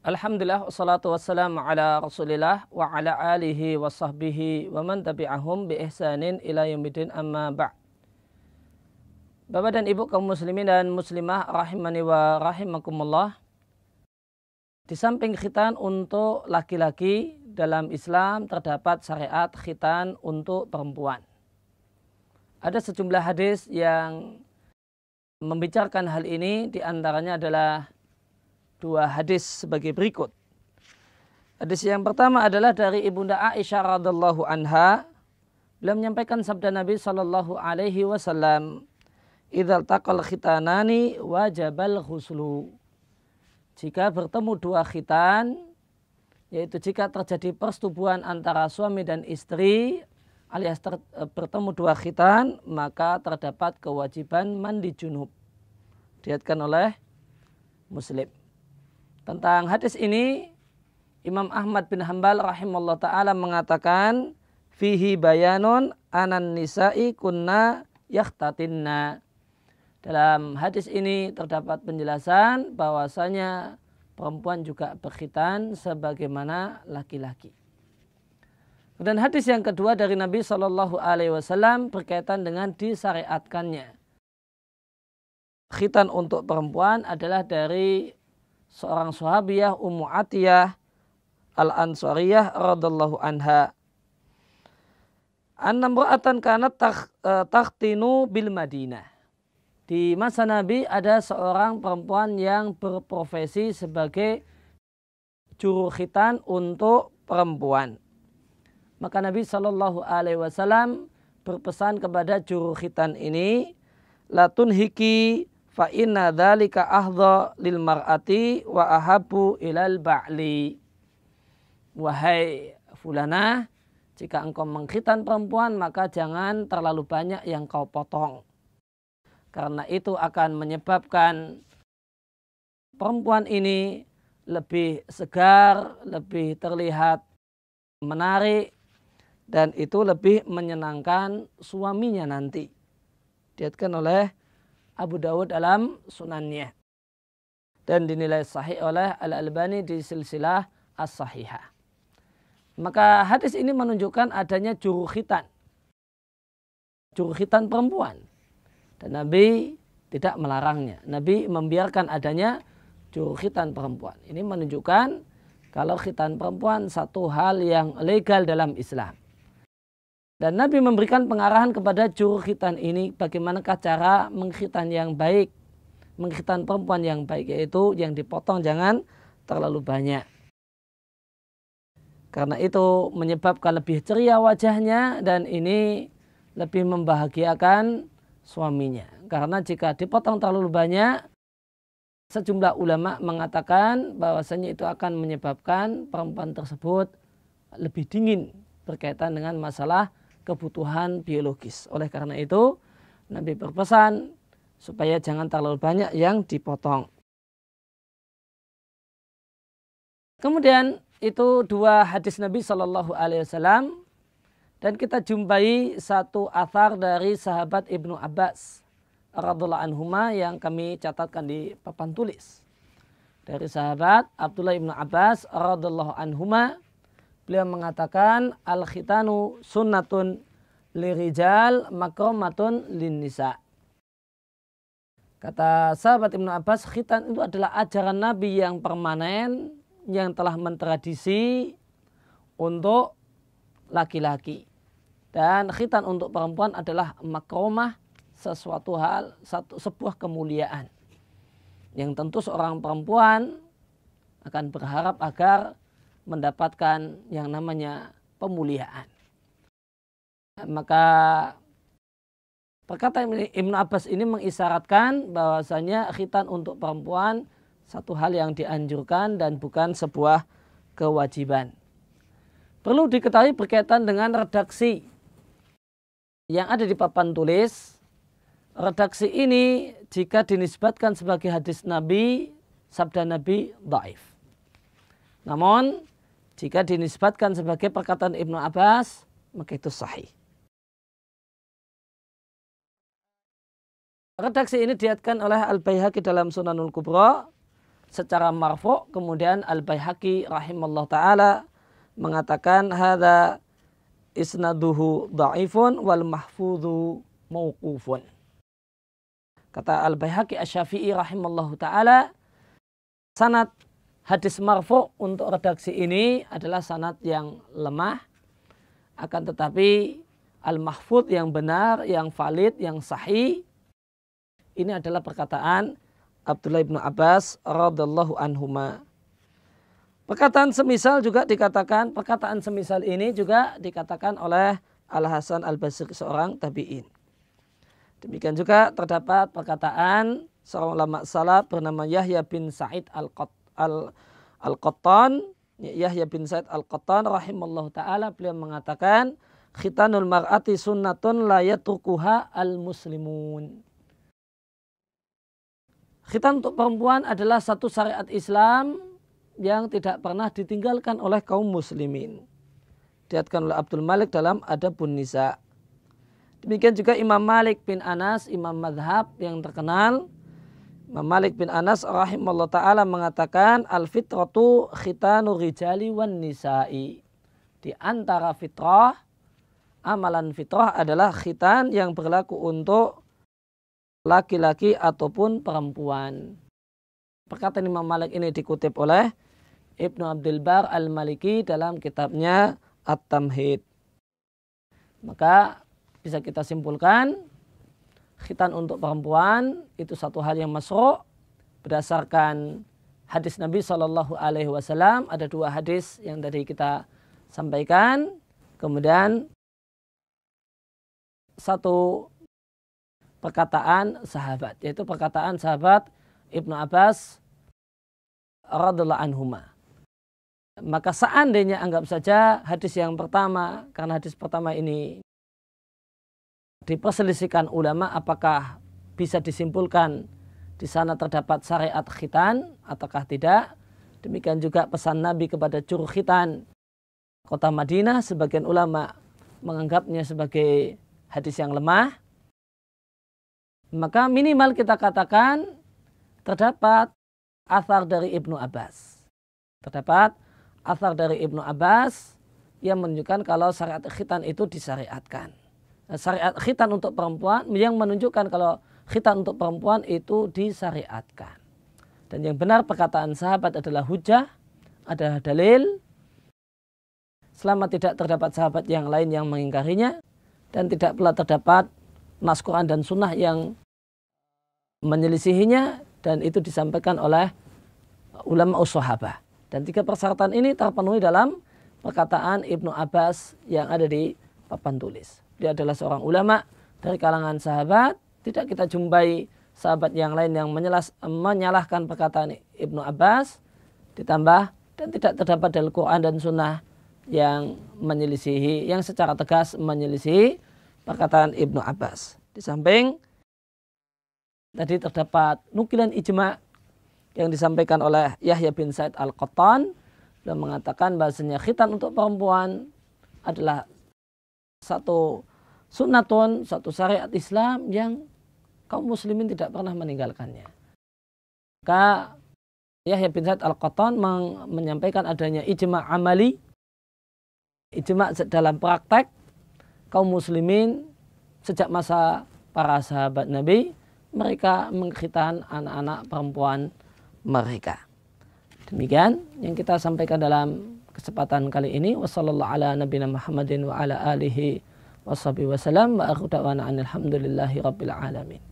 Alhamdulillah wassalatu wassalamu ala rasulillah wa ala alihi wa sahbihi wa man tabi'ahum bi ihsanin ila yaumiddin amma ba'd. Bapak dan Ibu kaum muslimin dan muslimah rahimani wa rahimakumullah. Di samping khitan untuk laki-laki dalam Islam terdapat syariat khitan untuk perempuan. Ada sejumlah hadis yang membicarakan hal ini di antaranya adalah dua hadis sebagai berikut. Hadis yang pertama adalah dari Ibunda Aisyah radhiallahu anha. Beliau menyampaikan sabda Nabi sallallahu alaihi wasallam, "Idzal taqal khitanani wajabal huslu." Jika bertemu dua khitan, yaitu jika terjadi persetubuhan antara suami dan istri alias ter, eh, bertemu dua khitan, maka terdapat kewajiban mandi junub. Diatkan oleh Muslim. Tentang hadis ini Imam Ahmad bin Hambal rahimahullah taala mengatakan fihi bayanun anan nisa'i kunna yakhtatinna Dalam hadis ini terdapat penjelasan bahwasanya perempuan juga berkhitan sebagaimana laki-laki. Dan hadis yang kedua dari Nabi Shallallahu Alaihi Wasallam berkaitan dengan disyariatkannya. Khitan untuk perempuan adalah dari seorang sahabiah Ummu Atiyah Al-Ansariyah radallahu anha. Anna mra'atan kanat e, takhtinu bil Madinah. Di masa Nabi ada seorang perempuan yang berprofesi sebagai juru khitan untuk perempuan. Maka Nabi Shallallahu Alaihi Wasallam berpesan kepada juru khitan ini, latun hiki fa inna dzalika ahdha lil mar'ati wa ahabu ilal ba'li wahai fulana jika engkau mengkhitan perempuan maka jangan terlalu banyak yang kau potong karena itu akan menyebabkan perempuan ini lebih segar, lebih terlihat menarik dan itu lebih menyenangkan suaminya nanti. Diatkan oleh Abu Dawud dalam sunannya. Dan dinilai sahih oleh Al-Albani di silsilah As-Sahihah. Maka hadis ini menunjukkan adanya juru khitan. Juru khitan perempuan. Dan Nabi tidak melarangnya. Nabi membiarkan adanya juru khitan perempuan. Ini menunjukkan kalau khitan perempuan satu hal yang legal dalam Islam. Dan Nabi memberikan pengarahan kepada juru khitan ini bagaimanakah cara mengkhitan yang baik, mengkhitan perempuan yang baik yaitu yang dipotong jangan terlalu banyak. Karena itu menyebabkan lebih ceria wajahnya dan ini lebih membahagiakan suaminya. Karena jika dipotong terlalu banyak, sejumlah ulama mengatakan bahwasanya itu akan menyebabkan perempuan tersebut lebih dingin berkaitan dengan masalah kebutuhan biologis. Oleh karena itu, Nabi berpesan supaya jangan terlalu banyak yang dipotong. Kemudian itu dua hadis Nabi Shallallahu Alaihi Wasallam dan kita jumpai satu athar dari sahabat Ibnu Abbas radhiallahu anhuma yang kami catatkan di papan tulis dari sahabat Abdullah Ibnu Abbas radhiallahu anhuma beliau mengatakan al khitanu sunnatun lirijal makromatun linnisa. Kata sahabat Ibnu Abbas, khitan itu adalah ajaran Nabi yang permanen, yang telah mentradisi untuk laki-laki. Dan khitan untuk perempuan adalah makromah, sesuatu hal, satu sebuah kemuliaan. Yang tentu seorang perempuan akan berharap agar mendapatkan yang namanya pemuliaan. Maka perkataan Ibnu Abbas ini mengisyaratkan bahwasanya khitan untuk perempuan satu hal yang dianjurkan dan bukan sebuah kewajiban. Perlu diketahui berkaitan dengan redaksi yang ada di papan tulis. Redaksi ini jika dinisbatkan sebagai hadis Nabi, sabda Nabi, daif. Namun jika dinisbatkan sebagai perkataan Ibnu Abbas, maka itu sahih. Redaksi ini diatkan oleh Al-Baihaqi dalam Sunanul Kubra secara marfu kemudian Al-Baihaqi rahimallahu taala mengatakan hadza isnaduhu dhaifun wal mahfudhu mauqufun. Kata Al-Baihaqi Asy-Syafi'i rahimallahu taala sanad hadis marfu untuk redaksi ini adalah sanat yang lemah akan tetapi al-mahfud yang benar, yang valid, yang sahih ini adalah perkataan Abdullah bin Abbas radallahu anhuma. Perkataan semisal juga dikatakan, perkataan semisal ini juga dikatakan oleh Al-Hasan Al-Basri seorang tabi'in. Demikian juga terdapat perkataan seorang ulama salaf bernama Yahya bin Sa'id Al-Qat al Al-Qattan, Yahya bin Said Al-Qattan rahimallahu taala beliau mengatakan khitanul mar'ati sunnatun la yatrukuha al-muslimun. Khitan untuk perempuan adalah satu syariat Islam yang tidak pernah ditinggalkan oleh kaum muslimin. Diatkan oleh Abdul Malik dalam Adabun Nisa. Demikian juga Imam Malik bin Anas, Imam Madhab yang terkenal Malik bin Anas rahimahullah ta'ala mengatakan Al-fitratu khitanu rijali wan nisa'i Di antara fitrah, amalan fitrah adalah khitan yang berlaku untuk laki-laki ataupun perempuan Perkataan Imam Malik ini dikutip oleh Ibnu Abdul Bar Al-Maliki dalam kitabnya At-Tamhid Maka bisa kita simpulkan khitan untuk perempuan itu satu hal yang masro berdasarkan hadis Nabi Shallallahu Alaihi Wasallam ada dua hadis yang tadi kita sampaikan kemudian satu perkataan sahabat yaitu perkataan sahabat Ibnu Abbas radhiallahu anhuma maka seandainya anggap saja hadis yang pertama karena hadis pertama ini diperselisihkan ulama apakah bisa disimpulkan di sana terdapat syariat khitan ataukah tidak. Demikian juga pesan Nabi kepada juru khitan kota Madinah sebagian ulama menganggapnya sebagai hadis yang lemah. Maka minimal kita katakan terdapat asar dari Ibnu Abbas. Terdapat asar dari Ibnu Abbas yang menunjukkan kalau syariat khitan itu disyariatkan syariat khitan untuk perempuan yang menunjukkan kalau khitan untuk perempuan itu disyariatkan. Dan yang benar perkataan sahabat adalah hujah, ada dalil. Selama tidak terdapat sahabat yang lain yang mengingkarinya dan tidak pula terdapat nas Quran dan sunnah yang menyelisihinya dan itu disampaikan oleh ulama sahabat. Dan tiga persyaratan ini terpenuhi dalam perkataan Ibnu Abbas yang ada di papan tulis dia adalah seorang ulama dari kalangan sahabat, tidak kita jumpai sahabat yang lain yang menyelas, menyalahkan perkataan Ibnu Abbas, ditambah dan tidak terdapat dalam Quran dan Sunnah yang menyelisihi, yang secara tegas menyelisihi perkataan Ibnu Abbas. Di samping tadi terdapat nukilan ijma yang disampaikan oleh Yahya bin Said Al-Qattan yang mengatakan bahasanya khitan untuk perempuan adalah satu sunnaton satu syariat Islam yang kaum muslimin tidak pernah meninggalkannya. Maka Yahya bin Said al qatan menyampaikan adanya ijma' amali, ijma' dalam praktek kaum muslimin sejak masa para sahabat Nabi mereka mengkhitan anak-anak perempuan mereka. Demikian yang kita sampaikan dalam kesempatan kali ini. Wassalamualaikum warahmatullahi wabarakatuh. wassalam wa akhu da'wana alhamdulillahi rabbil alamin